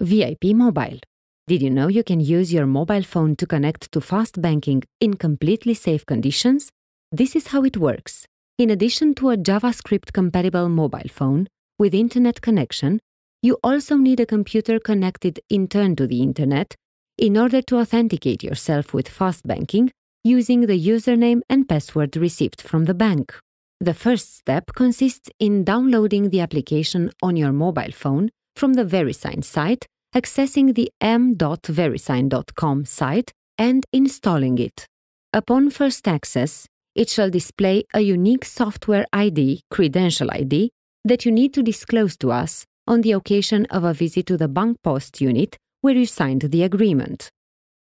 VIP Mobile. Did you know you can use your mobile phone to connect to fast banking in completely safe conditions? This is how it works. In addition to a JavaScript compatible mobile phone with internet connection, you also need a computer connected in turn to the internet in order to authenticate yourself with fast banking using the username and password received from the bank. The first step consists in downloading the application on your mobile phone from the VeriSign site, accessing the m.verisign.com site and installing it. Upon first access, it shall display a unique software ID, credential ID, that you need to disclose to us on the occasion of a visit to the bank post unit where you signed the agreement.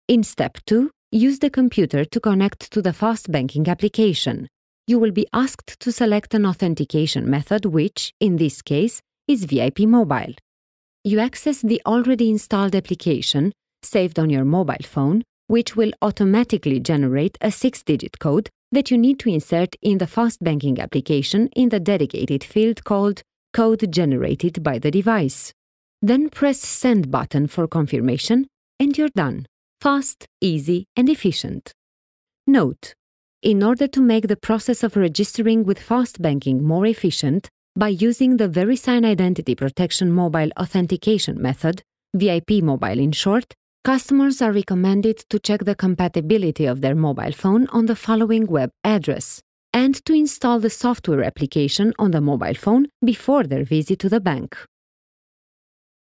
In step 2, use the computer to connect to the Fast Banking application. You will be asked to select an authentication method which, in this case, is VIP Mobile you access the already installed application saved on your mobile phone, which will automatically generate a six digit code that you need to insert in the Fast Banking application in the dedicated field called Code Generated by the Device. Then press Send button for confirmation, and you're done. Fast, easy, and efficient. Note: In order to make the process of registering with Fast Banking more efficient, by using the VeriSign Identity Protection Mobile Authentication Method, VIP Mobile in short, customers are recommended to check the compatibility of their mobile phone on the following web address and to install the software application on the mobile phone before their visit to the bank.